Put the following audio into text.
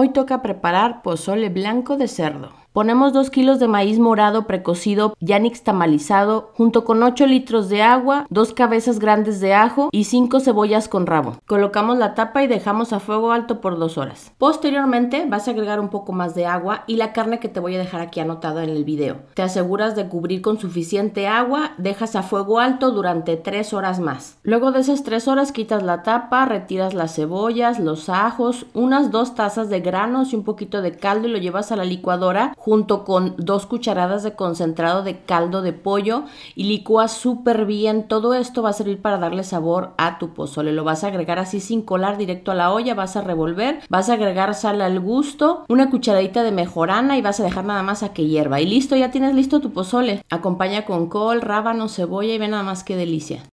Hoy toca preparar pozole blanco de cerdo. Ponemos 2 kilos de maíz morado precocido ya nixtamalizado junto con 8 litros de agua, 2 cabezas grandes de ajo y 5 cebollas con rabo. Colocamos la tapa y dejamos a fuego alto por 2 horas. Posteriormente vas a agregar un poco más de agua y la carne que te voy a dejar aquí anotada en el video. Te aseguras de cubrir con suficiente agua, dejas a fuego alto durante 3 horas más. Luego de esas 3 horas quitas la tapa, retiras las cebollas, los ajos, unas 2 tazas de granos y un poquito de caldo y lo llevas a la licuadora junto con dos cucharadas de concentrado de caldo de pollo y licúa súper bien. Todo esto va a servir para darle sabor a tu pozole. Lo vas a agregar así sin colar directo a la olla, vas a revolver, vas a agregar sal al gusto, una cucharadita de mejorana y vas a dejar nada más a que hierva. Y listo, ya tienes listo tu pozole. Acompaña con col, rábano, cebolla y ve nada más qué delicia.